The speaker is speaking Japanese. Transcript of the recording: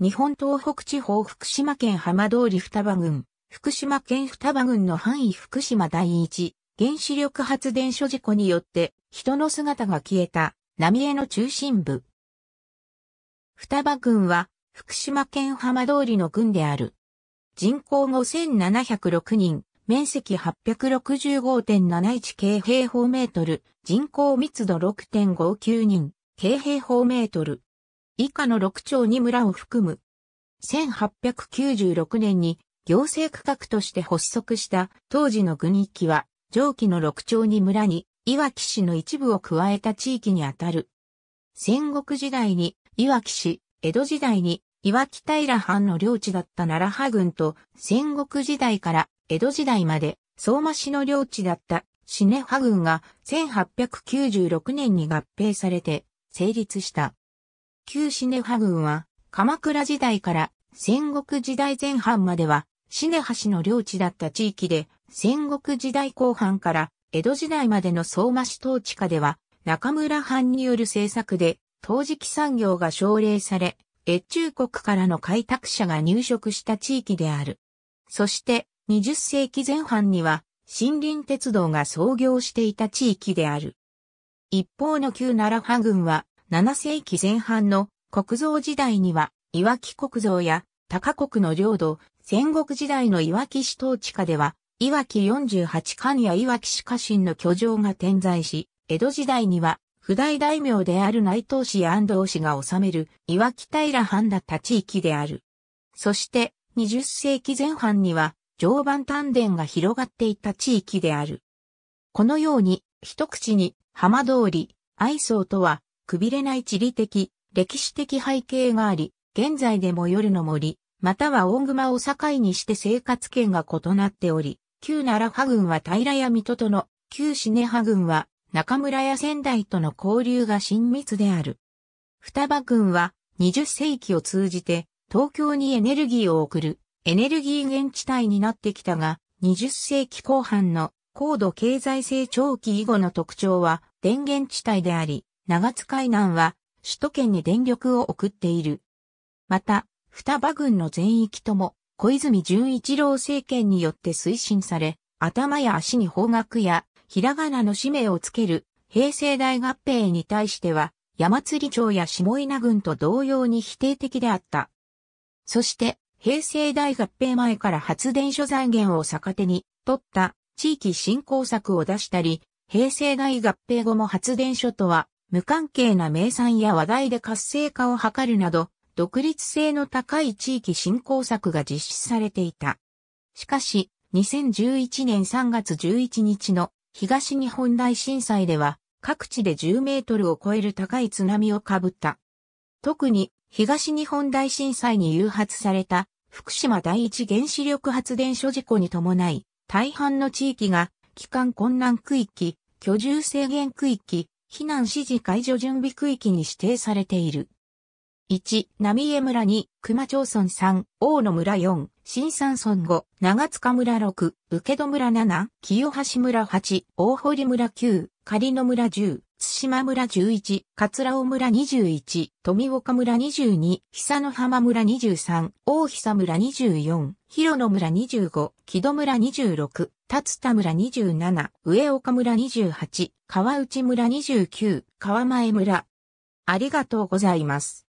日本東北地方福島県浜通り双葉郡、福島県双葉郡の範囲福島第一原子力発電所事故によって人の姿が消えた浪江の中心部。双葉郡は福島県浜通りの郡である。人口5706人、面積865.71平方メートル、人口密度6.59人、平方メートル。以下の6町に村を含む。1896年に行政区画として発足した当時の郡域は上記の6町に村にいわき市の一部を加えた地域にあたる。戦国時代にいわき市、江戸時代にいわき平藩の領地だった奈良派軍と戦国時代から江戸時代まで相馬市の領地だったシネ派軍が1896年に合併されて成立した。旧シネハ郡は、鎌倉時代から戦国時代前半までは、シネハ市の領地だった地域で、戦国時代後半から江戸時代までの相馬市統治下では、中村藩による政策で、陶磁器産業が奨励され、越中国からの開拓者が入植した地域である。そして、20世紀前半には、森林鉄道が創業していた地域である。一方の旧奈良派軍は、7世紀前半の国造時代には、岩木国造や高国の領土、戦国時代の岩木市統治下では、岩木48巻や岩木市家臣の居城が点在し、江戸時代には、普代大名である内藤氏や安藤氏が治める岩木平藩だった地域である。そして、20世紀前半には、常磐丹田が広がっていた地域である。このように、一口に、浜通り、愛想とは、くびれない地理的、歴史的背景があり、現在でも夜の森、または大熊を境にして生活圏が異なっており、旧奈良派軍は平や水戸との、旧シネ派軍は中村や仙台との交流が親密である。双葉軍は20世紀を通じて東京にエネルギーを送るエネルギー源地帯になってきたが、20世紀後半の高度経済成長期以後の特徴は電源地帯であり、長津海南は首都圏に電力を送っている。また、双葉郡の全域とも小泉純一郎政権によって推進され、頭や足に方角やひらがなの氏名をつける平成大合併に対しては、山釣町や下稲郡と同様に否定的であった。そして、平成大合併前から発電所財源を逆手に取った地域振興策を出したり、平成大合併後も発電所とは無関係な名産や話題で活性化を図るなど、独立性の高い地域振興策が実施されていた。しかし、2011年3月11日の東日本大震災では、各地で10メートルを超える高い津波をかぶった。特に、東日本大震災に誘発された福島第一原子力発電所事故に伴い、大半の地域が帰還困難区域、居住制限区域、避難指示解除準備区域に指定されている。1、浪江村2、熊町村3、大野村4、新山村5、長塚村6、受戸村7、清橋村8、大堀村9、仮野村10、津島村11、桂尾村21、富岡村22、久野浜村23、大久村24、広野村25、木戸村26、立田村27、上岡村28、川内村29、川前村。ありがとうございます。